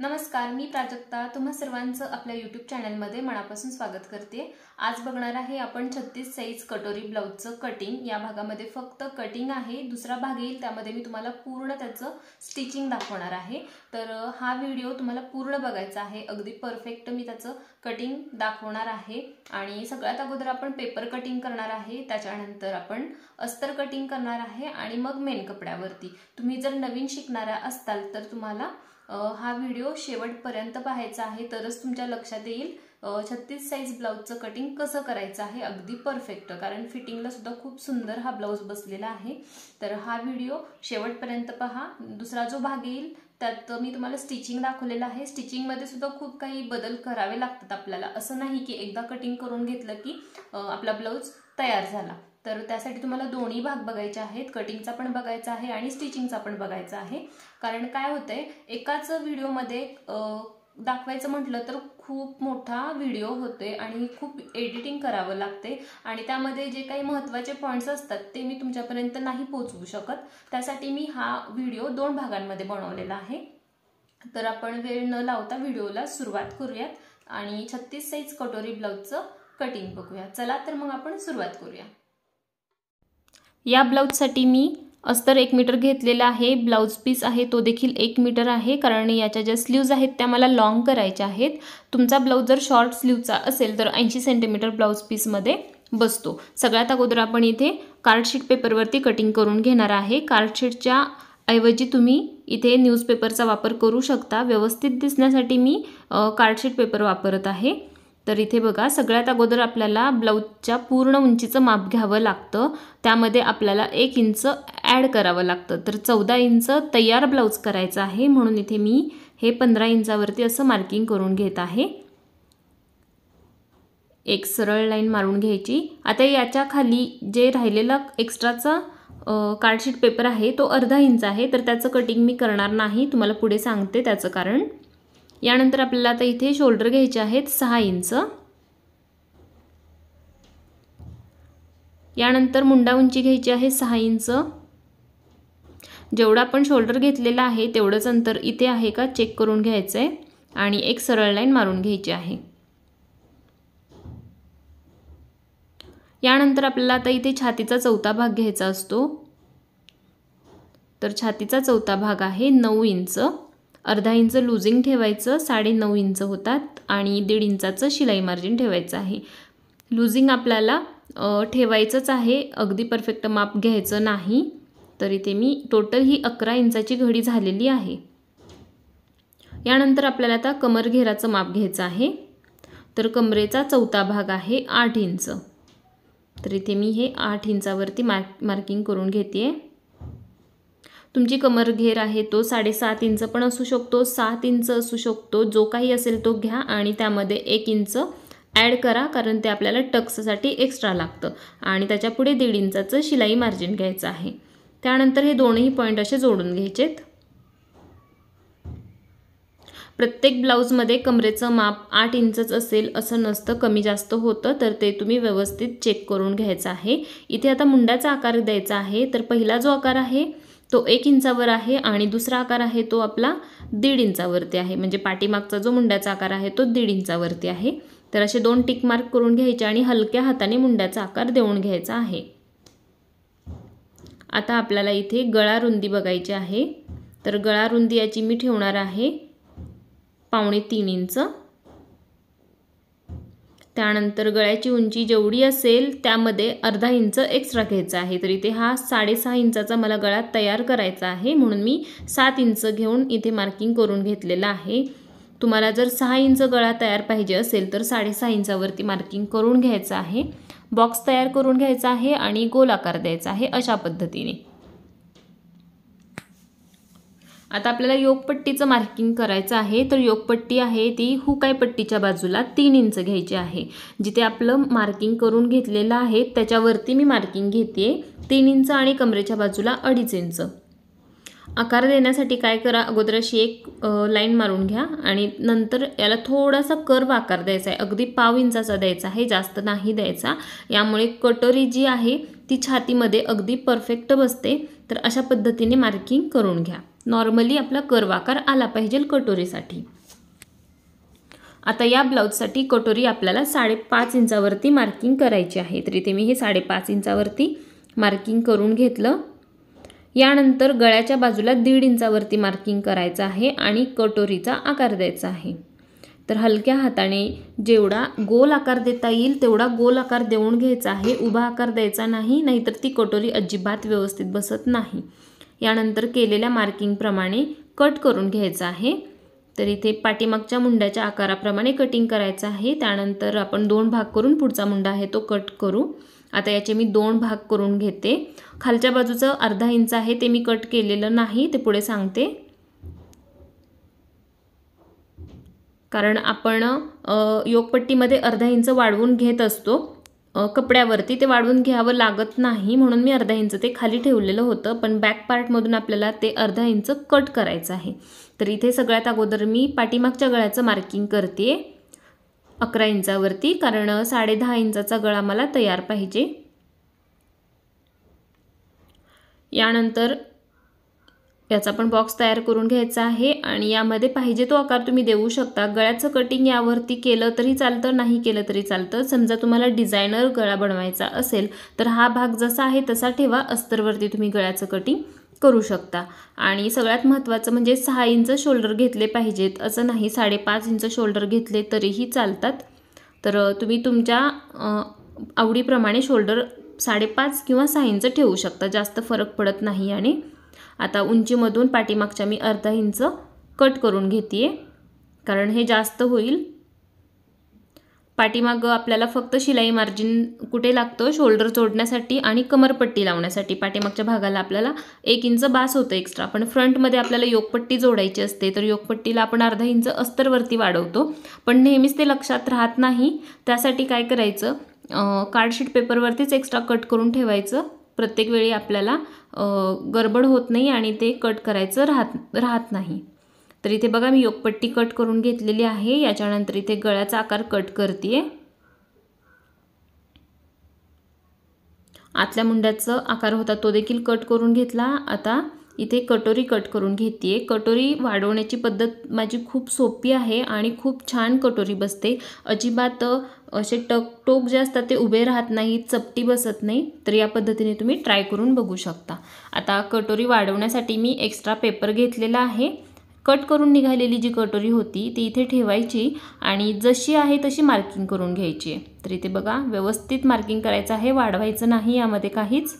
नमस्कार मी प्राजक्ता तुम्हा सर्वांचं आपल्या यूट्यूब चॅनलमध्ये मनापासून स्वागत करते आज बघणार आहे आपण छत्तीस साईज कटोरी ब्लाऊजचं कटिंग या भागामध्ये फक्त कटिंग आहे दुसरा भाग येईल त्यामध्ये मी तुम्हाला पूर्ण त्याचं स्टिचिंग दाखवणार आहे तर हा व्हिडिओ तुम्हाला पूर्ण बघायचा आहे अगदी परफेक्ट मी त्याचं कटिंग दाखवणार आहे आणि सगळ्यात अगोदर आपण पेपर कटिंग करणार आहे त्याच्यानंतर आपण अस्तर कटिंग करणार आहे आणि मग मेन कपड्यावरती तुम्ही जर नवीन शिकणारा असताल तर तुम्हाला हा व्हिडिओ शेवटपर्यंत पाहायचा आहे तरच तुमच्या लक्षात येईल छत्तीस साईज ब्लाऊजचं कटिंग कसं करायचं आहे अगदी परफेक्ट कारण फिटिंगला सुद्धा खूप सुंदर हा ब्लाऊज बसलेला आहे तर हा व्हिडिओ शेवटपर्यंत पहा दुसरा जो भाग येईल त्यात मी तुम्हाला स्टिचिंग दाखवलेला आहे स्टिचिंगमध्ये सुद्धा खूप काही बदल करावे लागतात आपल्याला असं नाही की एकदा कटिंग करून घेतलं की आपला ब्लाऊज तयार झाला तर त्यासाठी तुम्हाला दोन्ही भाग बघायचे आहेत कटिंगचा पण बघायचा आहे आणि स्टिचिंगचा पण बघायचा आहे कारण काय होतंय एकाच व्हिडिओमध्ये दाखवायचं म्हटलं तर खूप मोठा व्हिडिओ होतोय आणि खूप एडिटिंग करावं लागते आणि त्यामध्ये जे काही महत्त्वाचे पॉईंट्स असतात ते मी तुमच्यापर्यंत नाही पोचवू शकत त्यासाठी मी हा व्हिडिओ दोन भागांमध्ये बनवलेला आहे तर आपण वेळ न लावता व्हिडिओला सुरुवात करूयात आणि छत्तीस साईज कटोरी ब्लाउजचं कटिंग बघूया चला तर मग आपण सुरुवात करूया या ब्लाऊजसाठी मी अस्तर एक मीटर घेतलेला आहे ब्लाऊज पीस आहे तो देखील एक मीटर आहे कारण याच्या ज्या स्लीव्ज आहेत त्या मला लाँग करायच्या आहेत तुमचा ब्लाऊज जर शॉर्ट स्लीवचा असेल तर ऐंशी सेंटीमीटर ब्लाऊज पीसमध्ये बसतो सगळ्यात अगोदर आपण इथे कार्डशीट पेपरवरती कटिंग करून घेणार आहे कार्डशीटच्या ऐवजी तुम्ही इथे न्यूजपेपरचा वापर करू शकता व्यवस्थित दिसण्यासाठी मी कार्डशीट पेपर वापरत आहे तर इथे बघा सगळ्यात अगोदर आपल्याला ब्लाऊजच्या पूर्ण उंचीचं माप घ्यावं लागतं त्यामध्ये आपल्याला एक इंच ॲड करावं लागतं तर चौदा इंच तयार ब्लाऊज करायचा आहे म्हणून इथे मी हे पंधरा इंचावरती असं मार्किंग करून घेत आहे एक सरळ लाईन मारून घ्यायची आता याच्या खाली जे राहिलेलं एक्स्ट्राचा कार्डशीट पेपर आहे तो अर्धा इंच आहे तर त्याचं कटिंग मी करणार नाही तुम्हाला पुढे सांगते त्याचं कारण यानंतर आपल्याला आता इथे शोल्डर घ्यायचे आहेत सहा इंच यानंतर मुंडा उंची घ्यायची आहे सहा इंच जेवढा आपण शोल्डर घेतलेला आहे तेवढंच अंतर इथे आहे का चेक करून घ्यायचं आहे आणि एक सरळ लाईन मारून घ्यायची आहे यानंतर आपल्याला आता इथे छातीचा चौथा भाग घ्यायचा असतो तर छातीचा चौथा भाग आहे नऊ इंच अर्धा इंच लुझिंग ठेवायचं नऊ इंच होतात आणि दीड इंचाचं शिलाई मार्जिन ठेवायचं आहे लुझिंग आपल्याला ठेवायचंच आहे अगदी परफेक्ट माप घ्यायचं नाही तर इथे मी टोटल ही अकरा इंचाची घडी झालेली आहे यानंतर आपल्याला आता कमर घेराचं माप घ्यायचं आहे तर कमरेचा चौथा भाग आहे आठ इंच तर इथे मी हे आठ इंचावरती मार्क मार्किंग करून घेते आहे तुमची कमर घेर आहे तो साडेसात इंच पण असू शकतो सात इंच असू शकतो जो काही असेल तो घ्या आणि त्यामध्ये एक इंच ॲड करा कारण ते आपल्याला टक्ससाठी एक्स्ट्रा लागतं आणि त्याच्यापुढे दीड इंचाचं शिलाई मार्जिन घ्यायचं आहे त्यानंतर हे दोनही पॉईंट असे जोडून घ्यायचेत प्रत्येक ब्लाऊजमध्ये कमरेचं माप आठ इंचच असेल असं नसतं कमी जास्त होतं तर ते तुम्ही व्यवस्थित चेक करून घ्यायचं आहे इथे आता मुंडाचा आकार द्यायचा आहे तर पहिला जो आकार आहे तो एक इंचावर आहे आणि दुसरा आकार आहे तो आपला दीड इंचावरती आहे म्हणजे पाठीमागचा जो मुंड्याचा आकार आहे तो दीड इंचावरती आहे तर असे दोन टिक मार्क करून घ्यायचे आणि हलक्या हाताने मुंड्याचा आकार देऊन घ्यायचा आहे आता आपल्याला इथे गळा रुंदी बघायची आहे तर गळा रुंदी याची मी ठेवणार आहे पावणे तीन इंच त्यानंतर गळ्याची उंची जेवढी असेल त्यामध्ये अर्धा इंच एक्स्ट्रा घ्यायचा आहे तर इथे हा साडेसहा इंचाचा मला गळा तयार करायचा आहे म्हणून मी सात इंच घेऊन इथे मार्किंग करून घेतलेलं आहे तुम्हाला जर सहा इंच गळा तयार पाहिजे असेल तर साडेसहा इंचावरती मार्किंग करून घ्यायचं आहे बॉक्स तयार करून घ्यायचा आहे आणि गोल आकार द्यायचा आहे अशा पद्धतीने आता आपल्याला योगपट्टीचं मार्किंग करायचं आहे तर योगपट्टी आहे ती हुकाय पट्टीच्या बाजूला तीन इंच घ्यायची आहे जिथे आपलं मार्किंग करून घेतलेलं आहे त्याच्यावरती मी मार्किंग घेते तीन इंच आणि कमरेच्या बाजूला अडीच इंच आकार देण्यासाठी काय करा अगोदर अशी एक लाईन मारून घ्या आणि नंतर याला थोडासा कर्व आकार द्यायचा आहे अगदी पाव इंचाचा द्यायचा आहे जास्त नाही द्यायचा यामुळे कटोरी जी आहे ती छातीमध्ये अगदी परफेक्ट बसते तर अशा पद्धतीने मार्किंग करून घ्या नॉर्मली आपला कर्वाकार आला पाहिजे कटोरीसाठी आता या ब्लाउजसाठी कटोरी आपल्याला साडेपाच इंचावरती मार्किंग करायची आहे तर इथे मी हे साडेपाच इंचावरती मार्किंग करून घेतलं यानंतर गळ्याच्या बाजूला दीड इंचावरती मार्किंग करायचं आहे आणि कटोरीचा आकार द्यायचा आहे तर हलक्या हाताने जेवढा गोल आकार देता येईल तेवढा गोल आकार देऊन घ्यायचा आहे उभा आकार द्यायचा नाही नाहीतर ती कटोरी अजिबात व्यवस्थित बसत नाही यानंतर केलेल्या मार्किंगप्रमाणे कट करून घ्यायचं आहे तर इथे पाठीमागच्या मुंड्याच्या आकाराप्रमाणे कटिंग करायचं आहे त्यानंतर आपण दोन भाग करून पुढचा मुंडा आहे तो कट करू आता याचे मी दोन भाग करून घेते खालच्या बाजूचं अर्धा इंच आहे ते मी कट केलेलं नाही ते पुढे सांगते कारण आपण योगपट्टीमध्ये अर्धा इंच वाढवून घेत असतो कपड्यावरती ते वाढवून घ्यावं लागत नाही म्हणून मी अर्धा इंच ते खाली ठेवलेलं होतं पण बॅक पार्टमधून आपल्याला ते अर्धा इंच कट करायचं आहे तर इथे सगळ्यात अगोदर मी पाठीमागच्या गळ्याचं मार्किंग करते अकरा इंचावरती कारण साडे दहा इंचाचा गळा मला तयार पाहिजे यानंतर याचा पण बॉक्स तयार करून घ्यायचा आहे आणि यामध्ये पाहिजे तो आकार तुम्ही देऊ शकता गळ्याचं कटिंग यावरती केलं तरी चालतं नाही केलं तरी चालतं समजा तुम्हाला डिझायनर गळा बनवायचा असेल तर हा भाग जसा आहे तसा ठेवा अस्तरवरती तुम्ही गळ्याचं कटिंग करू शकता आणि सगळ्यात महत्त्वाचं म्हणजे सहा इंच शोल्डर घेतले पाहिजेत असं नाही साडेपाच इंच शोल्डर घेतले तरीही चालतात तर तुम्ही तुमच्या आवडीप्रमाणे शोल्डर साडेपाच किंवा सहा इंच ठेवू शकता जास्त फरक पडत नाही आणि आता उंचीमधून पाठीमागच्या मी अर्धा इंच कट करून घेते कारण हे जास्त होईल पाठीमाग आपल्याला फक्त शिलाई मार्जिन कुठे लागतं शोल्डर जोडण्यासाठी आणि कमरपट्टी लावण्यासाठी पाठीमागच्या भागाला आपल्याला एक इंच बास होतं एक्स्ट्रा पण फ्रंटमध्ये आपल्याला योगपट्टी जोडायची असते तर योगपट्टीला आपण अर्धा इंच अस्तरवरती वाढवतो पण नेहमीच ते लक्षात राहत नाही त्यासाठी काय करायचं कार्डशीट पेपरवरतीच एक्स्ट्रा कट करून ठेवायचं प्रत्येक वेळी आपल्याला गडबड होत नाही आणि ते कट करायचं राहत राहत नाही तर इथे बघा मी योगपट्टी कट करून घेतलेली आहे याच्यानंतर इथे गळ्याचा आकार कट करते आतल्या मुंड्याचा आकार होता तो देखील कट करून घेतला आता इथे कटोरी कट करून घेते कटोरी वाढवण्याची पद्धत माझी खूप सोपी आहे आणि खूप छान कटोरी बसते अजिबात असे टक टोक जे असतात ते उभे राहत नाही चपटी बसत नाही तर या पद्धतीने तुम्ही ट्राय करून बघू शकता आता कटोरी वाढवण्यासाठी मी एक्स्ट्रा पेपर घेतलेला आहे कट करून निघालेली जी कटोरी होती ती इथे ठेवायची आणि जशी आहे तशी मार्किंग करून घ्यायची तर इथे बघा व्यवस्थित मार्किंग करायचं आहे वाढवायचं नाही यामध्ये काहीच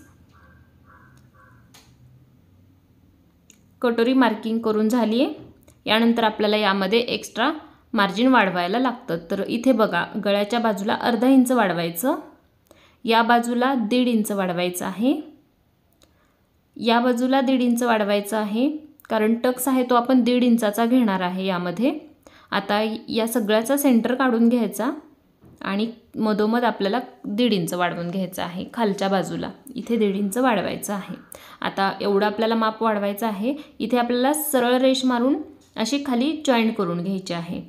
कटोरी मार्किंग करून झाली आहे यानंतर आपल्याला यामध्ये एक्स्ट्रा मार्जिन वाढवायला लागतं तर इथे बघा गळ्याच्या बाजूला अर्धा इंच वाढवायचं या बाजूला दीड इंच वाढवायचं आहे या बाजूला दीड इंच वाढवायचं आहे कारण टक्स आहे तो आपण दीड इंचाचा घेणार आहे यामध्ये आता या सगळ्याचा सेंटर काढून घ्यायचा आणि मधोमध आपल्याला दीड इंच वाढवून घ्यायचं आहे खालच्या बाजूला इथे दीड इंच वाढवायचं आहे आता एवढं आपल्याला माप वाढवायचं आहे इथे आपल्याला सरळ रेश मारून अशी खाली जॉईंट करून घ्यायची आहे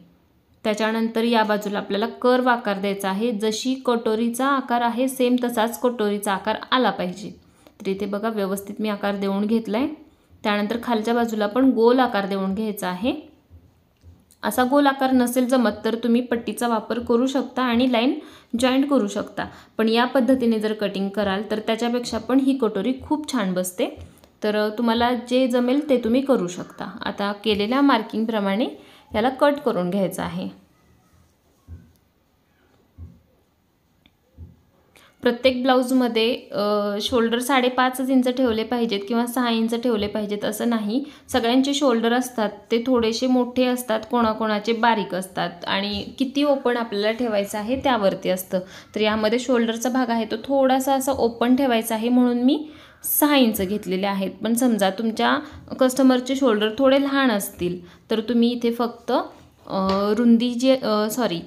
त्याच्यानंतर या बाजूला आपल्याला कर्व आकार द्यायचा आहे जशी कटोरीचा आकार आहे सेम तसाच कटोरीचा आकार आला पाहिजे तर इथे बघा व्यवस्थित मी आकार देऊन घेतला आहे त्यानंतर खालच्या बाजूला पण गोल आकार देऊन घ्यायचा आहे असा गोल आकार नसेल जमत तर तुम्ही पट्टीचा वापर करू शकता आणि लाईन जॉईंट करू शकता पण या पद्धतीने जर कटिंग कराल तर त्याच्यापेक्षा पण ही कटोरी खूप छान बसते तर तुम्हाला जे जमेल ते तुम्ही करू शकता आता केलेल्या मार्किंगप्रमाणे याला कट करून घ्यायचं आहे प्रत्येक ब्लाऊजमध्ये शोल्डर साडेपाचच इंच ठेवले पाहिजेत किंवा सहा इंच ठेवले पाहिजेत असं नाही सगळ्यांचे शोल्डर असतात ते थोडेसे मोठे असतात कोणाकोणाचे बारीक असतात आणि किती ओपन आपल्याला ठेवायचं आहे त्यावरती असतं तर यामध्ये शोल्डरचा भाग आहे तो थोडासा असा ओपन ठेवायचा आहे म्हणून मी सहा इंच घेतलेले आहेत पण समजा तुमच्या कस्टमरचे शोल्डर थोडे लहान असतील तर तुम्ही इथे फक्त रुंदी जे सॉरी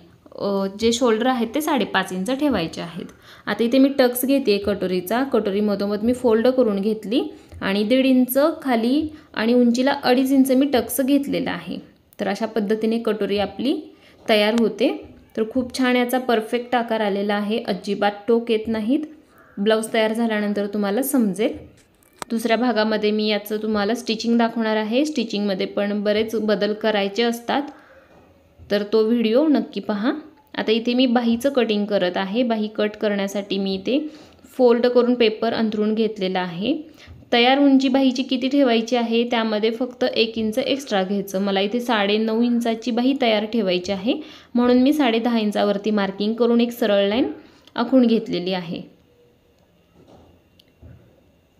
जे शोल्डर आहेत ते साडेपाच इंच ठेवायचे आहेत आता इथे मी टक्स घेते कटोरीचा कटोरीमधोमध मी फोल्ड करून घेतली आणि दीड इंच खाली आणि उंचीला अडीच इंच मी टक्स घेतलेला आहे तर अशा पद्धतीने कटोरी आपली तयार होते तर खूप छान याचा परफेक्ट आकार आलेला आहे अजिबात टोक येत नाहीत ब्लाऊज तयार झाल्यानंतर तुम्हाला समजेल दुसऱ्या भागामध्ये मी याचं तुम्हाला स्टिचिंग दाखवणार आहे स्टिचिंगमध्ये पण बरेच बदल करायचे असतात तर तो व्हिडिओ नक्की पहा आता इथे मी बाहीचं कटिंग करत आहे बाही कट करण्यासाठी मी इथे फोल्ड करून पेपर अंथरून घेतलेला आहे तयार उंची बाहीची किती ठेवायची आहे त्यामध्ये फक्त एक इंच एक्स्ट्रा घ्यायचं मला इथे नऊ इंचाची बाही तयार ठेवायची आहे म्हणून मी साडे दहा इंचावरती मार्किंग करून एक सरळ लाईन आखून घेतलेली आहे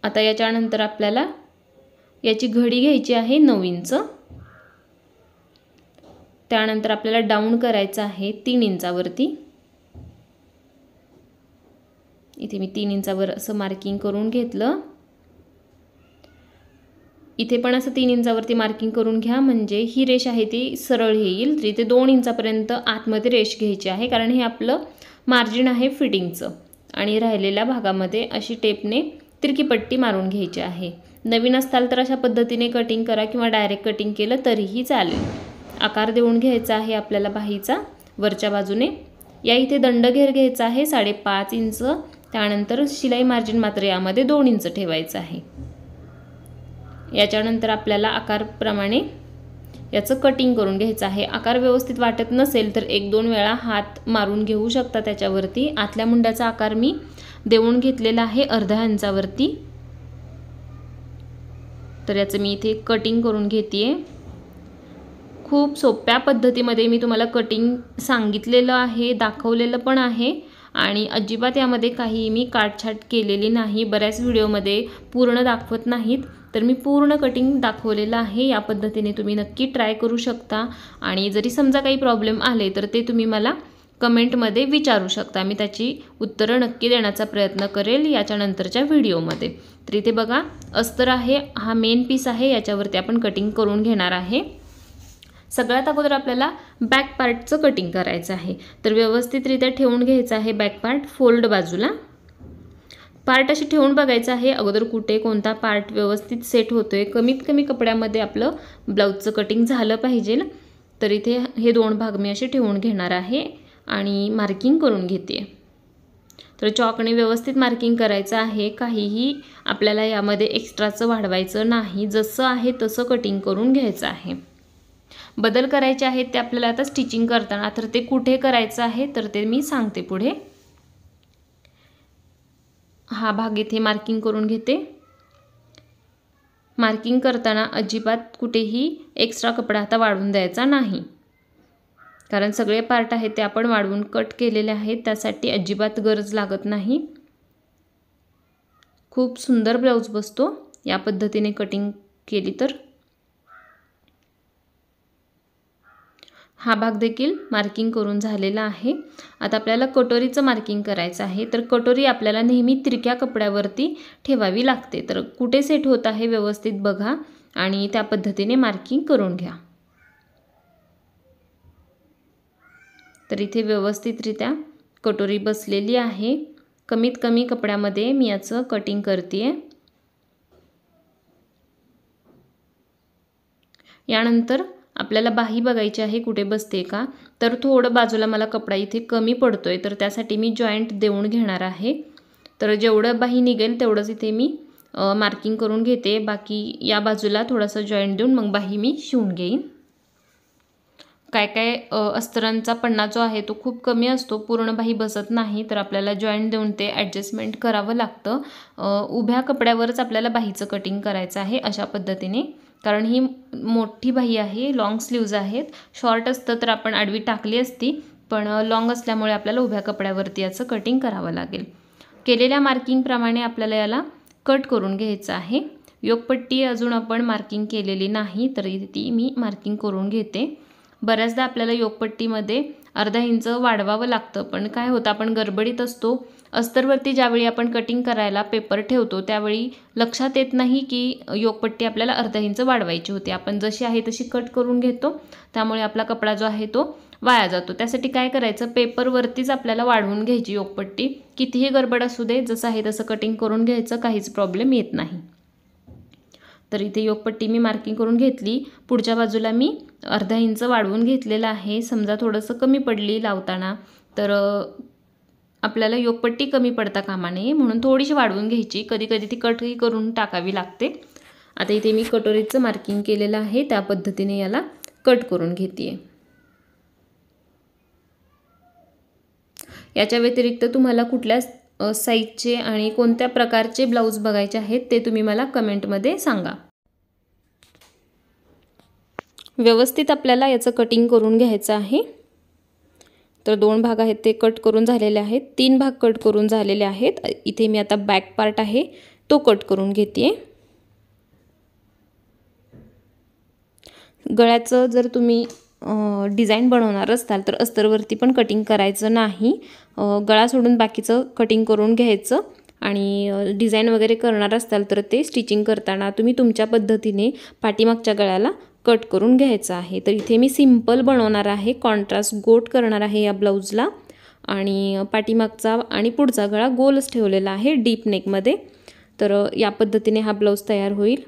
आता याच्यानंतर आपल्याला याची घडी घ्यायची आहे नऊ इंच त्यानंतर आपल्याला डाऊन करायचं आहे तीन इंचावरती इथे मी तीन इंचावर असं मार्किंग करून घेतलं इथे पण असं तीन इंचावरती मार्किंग करून घ्या म्हणजे ही रेष आहे ती सरळ येईल तर इथे दोन इंचापर्यंत आतमध्ये रेष घ्यायची आहे कारण हे आपलं मार्जिन आहे फिटिंगचं आणि राहिलेल्या भागामध्ये अशी टेपने तिरकी पट्टी मारून घ्यायची आहे नवीन असताल तर अशा पद्धतीने कटिंग करा किंवा डायरेक्ट कटिंग केलं तरीही चालेल आकार देऊन घ्यायचा आहे आपल्याला बाहीचा वरच्या बाजूने या इथे दंडघेर घ्यायचा आहे साडेपाच इंच त्यानंतर शिलाई मार्जिन मात्र यामध्ये दोन इंच ठेवायचं आहे याच्यानंतर आपल्याला आकारप्रमाणे याचं कटिंग करून घ्यायचं आहे आकार व्यवस्थित वाटत नसेल तर एक दोन वेळा हात मारून घेऊ शकता त्याच्यावरती आतल्या मुंड्याचा आकार मी देऊन घेतलेला आहे अर्धा इंचावरती तर याचं मी इथे कटिंग करून घेते खूप सोप्या पद्धतीमध्ये मी तुम्हाला कटिंग सांगितलेलं आहे दाखवलेलं पण आहे आणि अजिबात यामध्ये काही मी काटछाट केलेली नाही बऱ्याच व्हिडिओमध्ये पूर्ण दाखवत नाहीत तर मी पूर्ण कटिंग दाखवलेलं आहे या पद्धतीने तुम्ही नक्की ट्राय करू शकता आणि जरी समजा काही प्रॉब्लेम आले तर ते तुम्ही मला कमेंटमध्ये विचारू शकता मी त्याची उत्तरं नक्की देण्याचा प्रयत्न करेल याच्यानंतरच्या व्हिडिओमध्ये तर इथे बघा अस्तर आहे हा मेन पीस आहे याच्यावरती आपण कटिंग करून घेणार आहे सगळ्यात अगोदर आपल्याला बॅक पार्टचं कटिंग करायचं आहे तर व्यवस्थितरित्या ठेवून घ्यायचं आहे बॅक पार्ट फोल्ड बाजूला पार्ट अशी ठेवून बघायचं आहे अगोदर कुठे कोणता पार्ट व्यवस्थित सेट होतोय कमीत कमी कपड्यामध्ये आपलं ब्लाऊजचं कटिंग झालं पाहिजे तर इथे हे दोन भाग मी असे ठेवून घेणार आहे आणि मार्किंग करून घेते तर चॉकने व्यवस्थित मार्किंग करायचं आहे काहीही आपल्याला यामध्ये एक्स्ट्राचं वाढवायचं नाही जसं आहे तसं कटिंग करून घ्यायचं आहे बदल करायचे आहेत ते आपल्याला आता स्टिचिंग करताना तर ते कुठे करायचं आहे तर ते मी सांगते पुढे हा भाग इथे मार्किंग करून घेते मार्किंग करताना अजिबात कुठेही एक्स्ट्रा कपडा आता वाढून द्यायचा नाही कारण सगळे पार्ट आहेत ते आपण वाढवून कट केलेले आहेत त्यासाठी अजिबात गरज लागत नाही खूप सुंदर ब्लाऊज बसतो या पद्धतीने कटिंग केली तर हा भाग देखील मार्किंग करून झालेला आहे आता आपल्याला कटोरीचं मार्किंग करायचं आहे तर कटोरी आपल्याला नेहमी तिरक्या कपड्यावरती ठेवावी लागते तर कुठे सेट होत आहे व्यवस्थित बघा आणि त्या पद्धतीने मार्किंग करून घ्या तर इथे व्यवस्थितरित्या कटोरी बसलेली आहे कमीत कमी कपड्यामध्ये मी याचं कटिंग करते आहे यानंतर आपल्याला बाही बघायची आहे कुठे बसते का तर थोडं बाजूला मला कपडा इथे कमी पडतो आहे तर त्यासाठी मी जॉईंट देऊन घेणार आहे तर जेवढं बाही निघेल तेवढंच इथे मी मार्किंग करून घेते बाकी या बाजूला थोडासा जॉईंट देऊन मग बाही मी शिवून घेईन काय काय अस्तरांचा पन्ना जो आहे तो खूप कमी असतो पूर्ण बाही बसत नाही तर आपल्याला जॉईंट देऊन ते ॲडजस्टमेंट करावं लागतं उभ्या कपड्यावरच आपल्याला बाहीचं कटिंग करायचं आहे अशा पद्धतीने कारण ही मोठी बाही आहे लाँग स्लीव्ज आहेत शॉर्ट असतं तर आपण आडवी टाकली असती पण लाँग असल्यामुळे आपल्याला उभ्या कपड्यावरती याचं कटिंग करावं लागेल केलेल्या मार्किंगप्रमाणे आपल्याला याला कट करून घ्यायचं आहे योगपट्टी अजून आपण मार्किंग केलेली नाही तरी ती मी मार्किंग करून घेते बऱ्याचदा आपल्याला योगपट्टीमध्ये अर्धा इंच वाढवावं लागतं पण काय होतं आपण गडबडीत असतो अस्तरवरती ज्यावेळी आपण कटिंग करायला पेपर ठेवतो त्यावेळी लक्षात येत नाही की योगपट्टी आपल्याला अर्धा इंच वाढवायची होती आपण जशी आहे तशी कट करून घेतो त्यामुळे आपला कपडा जो आहे तो वाया जातो त्यासाठी काय करायचं पेपरवरतीच आपल्याला वाढवून घ्यायची योगपट्टी कितीही गडबड असू दे जसं आहे तसं कटिंग करून घ्यायचं काहीच प्रॉब्लेम येत नाही तर इथे योगपट्टी मी मार्किंग करून घेतली पुढच्या बाजूला मी अर्धा इंच वाढवून घेतलेलं आहे समजा थोडंसं कमी पडली लावताना तर आपल्याला योगपट्टी कमी पडता कामा नये म्हणून थोडीशी वाढवून घ्यायची कधी कधी ती कटही करून टाकावी लागते आता इथे मी कटोरीचं मार्किंग केलेलं आहे त्या पद्धतीने याला कट करून घेते याच्या व्यतिरिक्त तुम्हाला कुठल्याच साईजचे आणि कोणत्या प्रकारचे ब्लाऊज बघायचे आहेत ते तुम्ही मला कमेंटमध्ये सांगा व्यवस्थित आपल्याला याचं कटिंग करून घ्यायचं आहे तर दोन भाग आहेत ते कट करून झालेले आहेत तीन भाग कट करून झालेले आहेत इथे मी आता बॅक पार्ट आहे तो कट करून घेते गळ्याचं जर तुम्ही डिझाईन बनवणार असताल तर अस्तरवरती पण कटिंग करायचं नाही गळा सोडून बाकीचं कटिंग करून घ्यायचं आणि डिझाईन वगैरे करणार असाल तर ते स्टिचिंग करताना तुम्ही तुमच्या पद्धतीने पाठीमागच्या गळ्याला कट करून घ्यायचं आहे तर इथे मी सिम्पल बनवणार आहे कॉन्ट्रास्ट गोट करणार आहे या ब्लाऊजला आणि पाठीमागचा आणि पुढचा गळा गोलच ठेवलेला आहे डीप नेकमध्ये तर या पद्धतीने हा ब्लाऊज तयार होईल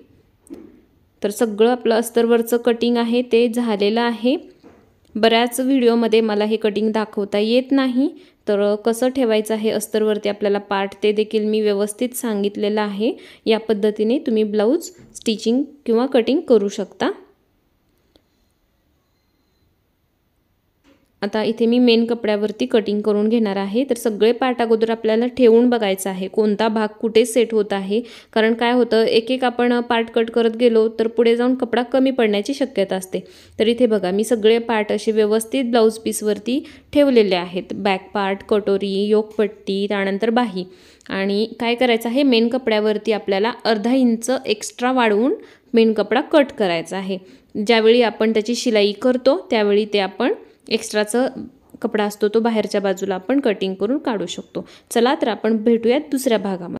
तर सगळं आपलं अस्तरवरचं कटिंग आहे ते झालेलं आहे बऱ्याच व्हिडिओमध्ये मला हे कटिंग दाखवता येत नाही तर कसं ठेवायचं आहे अस्तरवरती आपल्याला पार्ट ते देखील मी व्यवस्थित सांगितलेलं आहे या पद्धतीने तुम्ही ब्लाऊज स्टिचिंग किंवा कटिंग करू शकता आता इथे मी मेन कपड्यावरती कटिंग करून घेणार आहे तर सगळे पार्ट अगोदर आपल्याला ठेवून बघायचं आहे कोणता भाग कुठे सेट होत आहे कारण काय होतं एक एक आपण पार्ट कट करत गेलो तर पुढे जाऊन कपडा कमी पडण्याची शक्यता असते तर इथे बघा मी सगळे पार्ट असे व्यवस्थित ब्लाऊज पीसवरती ठेवलेले आहेत बॅक पार्ट कटोरी योगपट्टी त्यानंतर बाही आणि काय करायचं आहे मेन कपड्यावरती आपल्याला अर्धा इंच एक्स्ट्रा वाढवून मेन कपडा कट करायचा आहे ज्यावेळी आपण त्याची शिलाई करतो त्यावेळी ते आपण एक्स्ट्राचं कपडा असतो तो बाहेरच्या बाजूला आपण कटिंग करून काढू शकतो चला तर आपण भेटूयात दुसऱ्या भागामध्ये